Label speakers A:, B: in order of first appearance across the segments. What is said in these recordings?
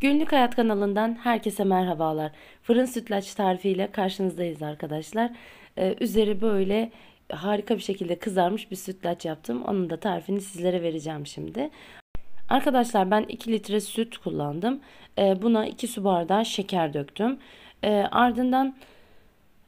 A: Günlük Hayat kanalından herkese merhabalar. Fırın sütlaç tarifiyle karşınızdayız arkadaşlar. Ee, üzeri böyle harika bir şekilde kızarmış bir sütlaç yaptım. Onun da tarifini sizlere vereceğim şimdi. Arkadaşlar ben 2 litre süt kullandım. Ee, buna 2 su bardağı şeker döktüm. Ee, ardından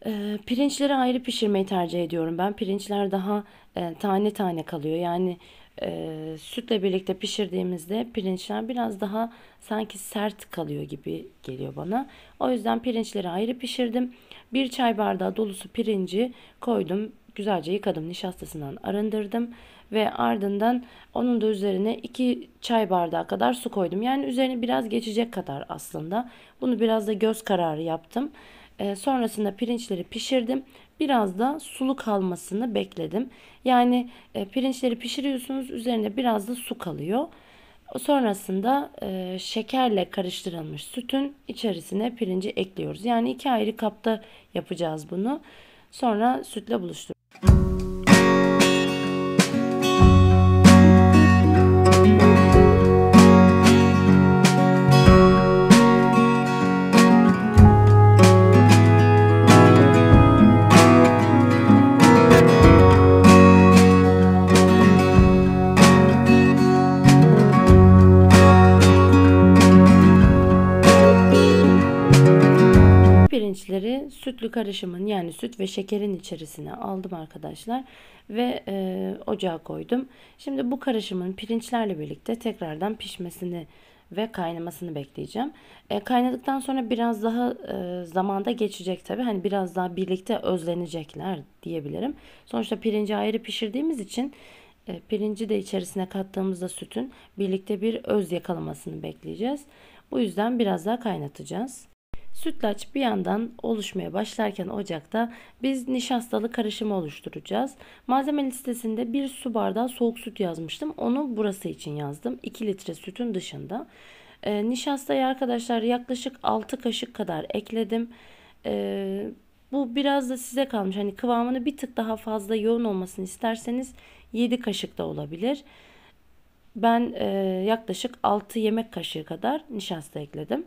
A: e, pirinçleri ayrı pişirmeyi tercih ediyorum. Ben pirinçler daha e, tane tane kalıyor. Yani e, sütle birlikte pişirdiğimizde pirinçler biraz daha sanki sert kalıyor gibi geliyor bana. O yüzden pirinçleri ayrı pişirdim. Bir çay bardağı dolusu pirinci koydum. Güzelce yıkadım nişastasından arındırdım ve ardından onun da üzerine 2 çay bardağı kadar su koydum. Yani üzerine biraz geçecek kadar aslında. Bunu biraz da göz kararı yaptım. E, sonrasında pirinçleri pişirdim biraz da sulu kalmasını bekledim. Yani e, pirinçleri pişiriyorsunuz üzerine biraz da su kalıyor. Sonrasında e, şekerle karıştırılmış sütün içerisine pirinci ekliyoruz. Yani iki ayrı kapta yapacağız bunu. Sonra sütle buluşturuyoruz. pirinçleri sütlü karışımın yani süt ve şekerin içerisine aldım arkadaşlar ve e, ocağa koydum. Şimdi bu karışımın pirinçlerle birlikte tekrardan pişmesini ve kaynamasını bekleyeceğim. E, kaynadıktan sonra biraz daha e, zamanda geçecek tabi, Hani biraz daha birlikte özlenecekler diyebilirim. Sonuçta pirinci ayrı pişirdiğimiz için e, pirinci de içerisine kattığımızda sütün birlikte bir öz yakalamasını bekleyeceğiz. Bu yüzden biraz daha kaynatacağız. Sütlaç bir yandan oluşmaya başlarken ocakta biz nişastalı karışımı oluşturacağız. Malzeme listesinde bir su bardağı soğuk süt yazmıştım. Onu burası için yazdım. 2 litre sütün dışında. E, nişastayı arkadaşlar yaklaşık 6 kaşık kadar ekledim. E, bu biraz da size kalmış. Hani kıvamını bir tık daha fazla yoğun olmasını isterseniz 7 kaşık da olabilir. Ben e, yaklaşık 6 yemek kaşığı kadar nişasta ekledim.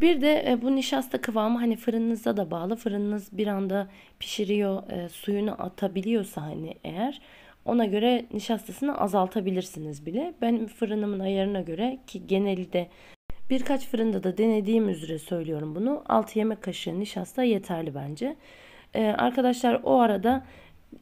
A: Bir de e, bu nişasta kıvamı hani fırınınıza da bağlı. Fırınınız bir anda pişiriyor, e, suyunu atabiliyorsa hani eğer ona göre nişastasını azaltabilirsiniz bile. Ben fırınımın ayarına göre ki genelde birkaç fırında da denediğim üzere söylüyorum bunu. 6 yemek kaşığı nişasta yeterli bence. Ee, arkadaşlar o arada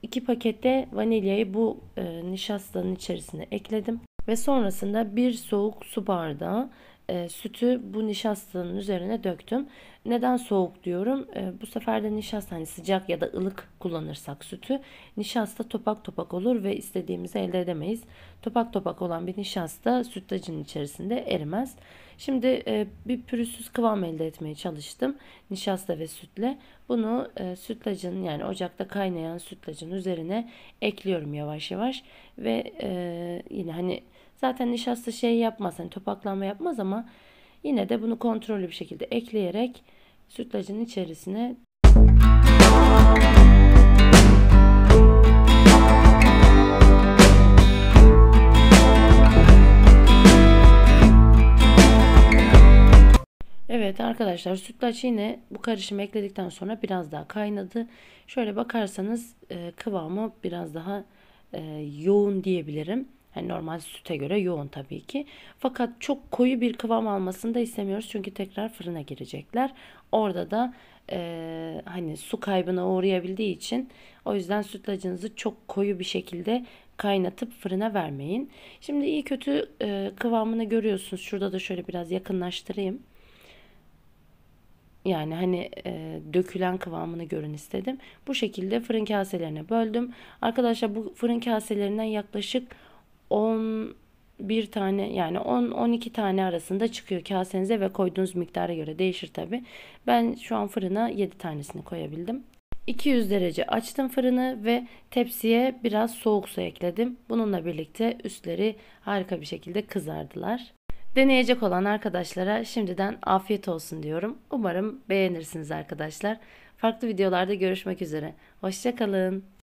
A: iki pakette vanilyayı bu e, nişastanın içerisine ekledim. Ve sonrasında bir soğuk su bardağı e, sütü bu nişastanın üzerine döktüm. Neden soğuk diyorum? E, bu sefer de nişasta hani sıcak ya da ılık kullanırsak sütü nişasta topak topak olur ve istediğimizi elde edemeyiz. Topak topak olan bir nişasta sütlacın içerisinde erimez. Şimdi e, bir pürüzsüz kıvam elde etmeye çalıştım nişasta ve sütle. Bunu e, sütlacın yani ocakta kaynayan sütlacın üzerine ekliyorum yavaş yavaş ve e, yine hani Zaten nişasta şey yapmaz hani topaklanma yapmaz ama yine de bunu kontrollü bir şekilde ekleyerek sütlacın içerisine Evet arkadaşlar sütlaç yine bu karışımı ekledikten sonra biraz daha kaynadı. Şöyle bakarsanız e, kıvamı biraz daha e, yoğun diyebilirim. Yani normal süte göre yoğun tabii ki. Fakat çok koyu bir kıvam almasını da istemiyoruz. Çünkü tekrar fırına girecekler. Orada da e, hani su kaybına uğrayabildiği için o yüzden sütlacınızı çok koyu bir şekilde kaynatıp fırına vermeyin. Şimdi iyi kötü e, kıvamını görüyorsunuz. Şurada da şöyle biraz yakınlaştırayım. Yani hani e, dökülen kıvamını görün istedim. Bu şekilde fırın kaselerine böldüm. Arkadaşlar bu fırın kaselerinden yaklaşık 10 bir tane yani 10-12 tane arasında çıkıyor kasenize ve koyduğunuz miktara göre değişir tabi. Ben şu an fırına 7 tanesini koyabildim. 200 derece açtım fırını ve tepsiye biraz soğuk su ekledim. Bununla birlikte üstleri harika bir şekilde kızardılar. Deneyecek olan arkadaşlara şimdiden afiyet olsun diyorum. Umarım beğenirsiniz arkadaşlar. Farklı videolarda görüşmek üzere. Hoşçakalın.